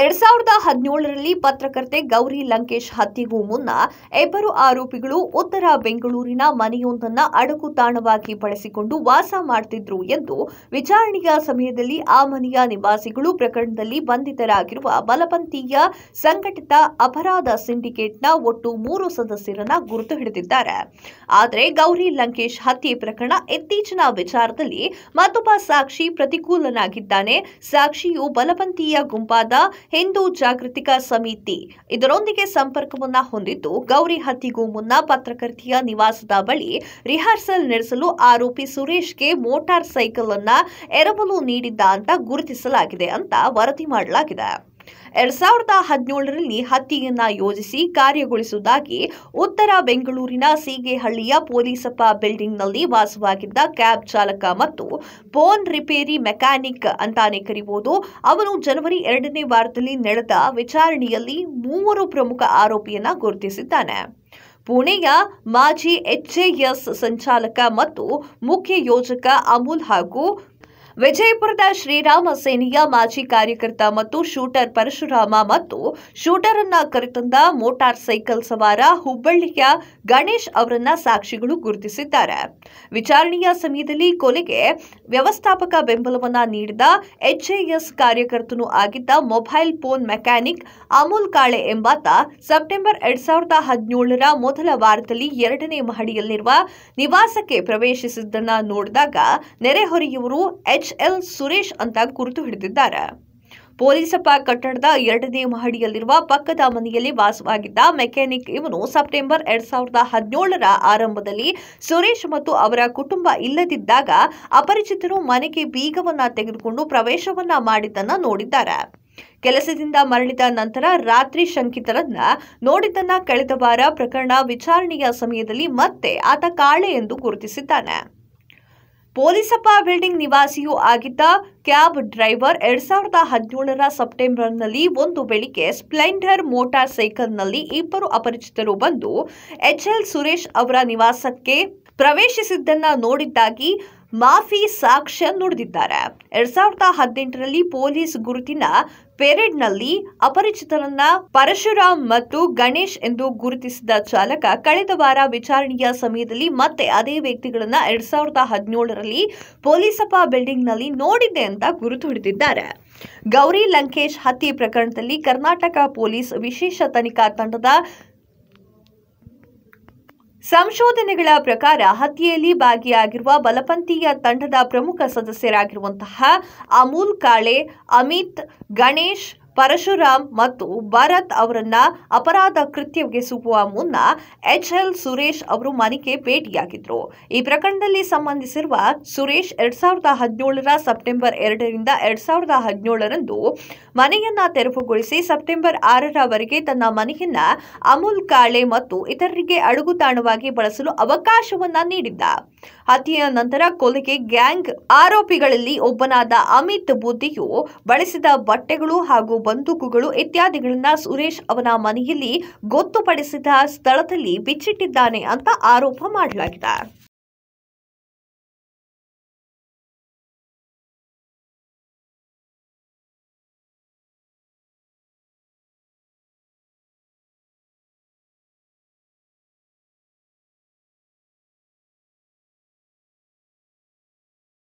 ಎರಡ್ ಸಾವಿರದ ಹದಿನೇಳರಲ್ಲಿ ಪತ್ರಕರ್ತೆ ಗೌರಿ ಲಂಕೇಶ್ ಹತ್ಯೆಗೂ ಮುನ್ನ ಇಬ್ಬರು ಆರೋಪಿಗಳು ಉತ್ತರ ಬೆಂಗಳೂರಿನ ಮನೆಯೊಂದನ್ನ ಅಡಕು ತಾಣವಾಗಿ ಬಳಸಿಕೊಂಡು ವಾಸ ಮಾಡುತ್ತಿದ್ರು ಎಂದು ವಿಚಾರಣೆಯ ಸಮಯದಲ್ಲಿ ಆ ಮನೆಯ ನಿವಾಸಿಗಳು ಪ್ರಕರಣದಲ್ಲಿ ಬಂಧಿತರಾಗಿರುವ ಬಲಪಂಥೀಯ ಸಂಘಟಿತ ಅಪರಾಧ ಸಿಂಡಿಕೇಟ್ನ ಒಟ್ಟು ಮೂರು ಸದಸ್ಯರನ್ನ ಗುರುತು ಹಿಡಿದಿದ್ದಾರೆ ಆದರೆ ಗೌರಿ ಲಂಕೇಶ್ ಹತ್ಯೆ ಪ್ರಕರಣ ಇತ್ತೀಚಿನ ವಿಚಾರದಲ್ಲಿ ಮತ್ತೊಬ್ಬ ಸಾಕ್ಷಿ ಪ್ರತಿಕೂಲನಾಗಿದ್ದಾನೆ ಸಾಕ್ಷಿಯು ಬಲಪಂಥೀಯ ಗುಂಪಾದ ಹಿಂದೂ ಜಾಗೃತಿಕ ಸಮಿತಿ ಇದರೊಂದಿಗೆ ಸಂಪರ್ಕವನ್ನ ಹೊಂದಿದ್ದು ಗೌರಿ ಹತ್ಯೆಗೂ ಮುನ್ನ ಪತ್ರಕರ್ತೆಯ ನಿವಾಸದ ಬಳಿ ರಿಹರ್ಸಲ್ ನಡೆಸಲು ಆರೋಪಿ ಸುರೇಶ್ಗೆ ಮೋಟಾರ್ ಸೈಕಲ್ ಅನ್ನ ಎರಬಲು ನೀಡಿದ್ದ ಅಂತ ಗುರುತಿಸಲಾಗಿದೆ ಅಂತ ವರದಿ ಮಾಡಲಾಗಿದೆ ಎರಡ್ ಸಾವಿರದ ಹದಿನೇಳರಲ್ಲಿ ಹತ್ಯೆಯನ್ನ ಯೋಜಿಸಿ ಕಾರ್ಯಗೊಳಿಸುವುದಾಗಿ ಉತ್ತರ ಬೆಂಗಳೂರಿನ ಸೀಗೆಹಳ್ಳಿಯ ಪೊಲೀಸಪ್ಪ ಬಿಲ್ಡಿಂಗ್ನಲ್ಲಿ ವಾಸವಾಗಿದ್ದ ಕ್ಯಾಬ್ ಚಾಲಕ ಮತ್ತು ಫೋನ್ ರಿಪೇರಿ ಮೆಕ್ಯಾನಿಕ್ ಅಂತಾನೆ ಕರಿಬಹುದು ಅವನು ಜನವರಿ ಎರಡನೇ ವಾರದಲ್ಲಿ ನಡೆದ ವಿಚಾರಣೆಯಲ್ಲಿ ಮೂವರು ಪ್ರಮುಖ ಆರೋಪಿಯನ್ನ ಗುರುತಿಸಿದ್ದಾನೆ ಪುಣೆಯ ಮಾಜಿ ಎಚ್ಎಎಸ್ ಸಂಚಾಲಕ ಮತ್ತು ಮುಖ್ಯ ಯೋಜಕ ಅಮುಲ್ ಹಾಗೂ ವಿಜಯಪುರದ ಶ್ರೀರಾಮ ಸೇನೆಯ ಮಾಜಿ ಕಾರ್ಯಕರ್ತ ಮತ್ತು ಶೂಟರ್ ಪರಶುರಾಮ ಮತ್ತು ಶೂಟರ್ ಅನ್ನ ಕರೆತಂದ ಮೋಟಾರ್ ಸೈಕಲ್ ಸವಾರ ಹುಬ್ಬಳ್ಳಿಯ ಗಣೇಶ್ ಅವರನ್ನ ಸಾಕ್ಷಿಗಳು ಗುರುತಿಸಿದ್ದಾರೆ ವಿಚಾರಣೆಯ ಸಮಯದಲ್ಲಿ ಕೊಲೆಗೆ ವ್ಯವಸ್ಥಾಪಕ ಬೆಂಬಲವನ್ನ ನೀಡಿದ ಎಚ್ಎಎಸ್ ಕಾರ್ಯಕರ್ತನೂ ಆಗಿದ್ದ mobile phone mechanic Amol Kale ಎಂಬಾತ ಸೆಪ್ಟೆಂಬರ್ ಎರಡ್ ಸಾವಿರದ ಹದಿನೇಳರ ಮೊದಲ ವಾರದಲ್ಲಿ ಎರಡನೇ ಮಹಡಿಯಲ್ಲಿರುವ ನಿವಾಸಕ್ಕೆ ಪ್ರವೇಶಿಸಿದ್ದನ್ನ ನೋಡಿದಾಗ ನೆರೆಹೊರೆಯವರು ಎಚ್ ಎಲ್ ಸುರೇಶ್ ಅಂತ ಗುರುತು ಹಿಡಿದಿದ್ದಾರೆ ಪೊಲೀಸಪ್ಪ ಕಟ್ಟಡದ ಎರಡನೇ ಮಹಡಿಯಲ್ಲಿರುವ ಪಕ್ಕದ ಮನೆಯಲ್ಲಿ ವಾಸವಾಗಿದ್ದ ಮೆಕ್ಯಾನಿಕ್ ಇವನು ಸೆಪ್ಟೆಂಬರ್ ಎರಡ್ ಸಾವಿರದ ಹದಿನೇಳರ ಆರಂಭದಲ್ಲಿ ಸುರೇಶ್ ಮತ್ತು ಅವರ ಕುಟುಂಬ ಇಲ್ಲದಿದ್ದಾಗ ಅಪರಿಚಿತರು ಮನೆಗೆ ಬೀಗವನ್ನ ತೆಗೆದುಕೊಂಡು ಪ್ರವೇಶವನ್ನ ಮಾಡಿದ್ದನ್ನ ನೋಡಿದ್ದಾರೆ ಕೆಲಸದಿಂದ ಮರಳಿದ ನಂತರ ರಾತ್ರಿ ಶಂಕಿತರನ್ನ ನೋಡಿದ್ದನ್ನ ಕಳೆದ ವಾರ ಪ್ರಕರಣ ವಿಚಾರಣೆಯ ಸಮಯದಲ್ಲಿ ಮತ್ತೆ ಆತ ಕಾಳೆ ಎಂದು ಗುರುತಿಸಿದ್ದಾನೆ ಪೊಲೀಸಪ್ಪ ಬಿಲ್ಡಿಂಗ್ ನಿವಾಸಿಯೂ ಆಗಿದ್ದ ಕ್ಯಾಬ್ ಡ್ರೈವರ್ ಎರಡ್ ಸಾವಿರದ ಹದಿನೇಳರ ಸೆಪ್ಟೆಂಬರ್ನಲ್ಲಿ ಒಂದು ಬೆಳಿಗ್ಗೆ ಸ್ಪ್ಲೆಂಡರ್ ಮೋಟಾರ್ ಸೈಕಲ್ನಲ್ಲಿ ಇಬ್ಬರು ಅಪರಿಚಿತರು ಬಂದು ಎಚ್ ಎಲ್ ಸುರೇಶ್ ಅವರ ನಿವಾಸಕ್ಕೆ ಪ್ರವೇಶಿಸಿದ್ದನ್ನು ನೋಡಿದ್ದಾಗಿ ಮಾಫಿ ಸಾಕ್ಷ್ಯ ನುಡಿದಿದ್ದಾರೆ ಎರಡ್ ಸಾವಿರದ ಹದಿನೆಂಟರಲ್ಲಿ ಪೊಲೀಸ್ ಗುರುತಿನ ಪೆರೇಡ್ನಲ್ಲಿ ಅಪರಿಚಿತರನ್ನ ಪರಶುರಾಮ್ ಮತ್ತು ಗಣೇಶ್ ಎಂದು ಗುರುತಿಸಿದ ಚಾಲಕ ಕಳೆದ ವಾರ ವಿಚಾರಣೆಯ ಸಮಯದಲ್ಲಿ ಮತ್ತೆ ಅದೇ ವ್ಯಕ್ತಿಗಳನ್ನ ಎರಡ್ ಸಾವಿರದ ಹದಿನೇಳರಲ್ಲಿ ಪೊಲೀಸಪ್ಪ ಬಿಲ್ಡಿಂಗ್ನಲ್ಲಿ ನೋಡಿದೆ ಅಂತ ಗುರುತು ಹಿಡಿದಿದ್ದಾರೆ ಗೌರಿ ಲಂಕೇಶ್ ಹತ್ಯೆ ಪ್ರಕರಣದಲ್ಲಿ ಕರ್ನಾಟಕ ಪೊಲೀಸ್ ವಿಶೇಷ ತನಿಖಾ ತಂಡದ ಸಂಶೋಧನೆಗಳ ಪ್ರಕಾರ ಹತ್ಯೆಯಲ್ಲಿ ಭಾಗಿಯಾಗಿರುವ ಬಲಪಂಥೀಯ ತಂಡದ ಪ್ರಮುಖ ಸದಸ್ಯರಾಗಿರುವಂತಹ ಅಮೂಲ್ ಕಾಳೆ ಅಮಿತ್ ಗಣೇಶ್ ಪರಶುರಾಮ್ ಮತ್ತು ಭರತ್ ಅವರನ್ನ ಅಪರಾಧ ಕೃತ್ಯಕ್ಕೆ ಸುಗುವ ಮುನ್ನ ಎಚ್ ಎಲ್ ಸುರೇಶ್ ಅವರು ಮನೆಗೆ ಭೇಟಿಯಾಗಿದ್ರು ಈ ಪ್ರಕರಣದಲ್ಲಿ ಸಂಬಂಧಿಸಿರುವ ಸುರೇಶ್ ಎರಡ್ ಸಾವಿರದ ಹದಿನೇಳರ ಸೆಪ್ಟೆಂಬರ್ ಎರಡರಿಂದ ಎರಡ್ ಸಾವಿರದ ಹದಿನೇಳರಂದು ಮನೆಯನ್ನ ತೆರವುಗೊಳಿಸಿ ಸೆಪ್ಟೆಂಬರ್ ಆರರವರೆಗೆ ತನ್ನ ಮನೆಯನ್ನ ಅಮೂಲ್ ಕಾಳೆ ಮತ್ತು ಇತರರಿಗೆ ಅಡುಗು ತಾಣವಾಗಿ ಬಳಸಲು ಅವಕಾಶವನ್ನ ನೀಡಿದ್ದ ಹತ್ಯೆಯ ನಂತರ ಕೊಲೆಗೆ ಗ್ಯಾಂಗ್ ಆರೋಪಿಗಳಲ್ಲಿ ಒಬ್ಬನಾದ ಅಮಿತ್ ಬುದ್ಧಿಯು ಬಳಸಿದ ಬಟ್ಟೆಗಳು ಹಾಗೂ ಬಂದೂಕುಗಳು ಇತ್ಯಾದಿಗಳನ್ನ ಸುರೇಶ್ ಅವನ ಮನೆಯಲ್ಲಿ ಗೊತ್ತುಪಡಿಸಿದ ಸ್ಥಳದಲ್ಲಿ ಬಿಚ್ಚಿಟ್ಟಿದ್ದಾನೆ ಅಂತ ಆರೋಪ ಮಾಡಲಾಗಿದೆ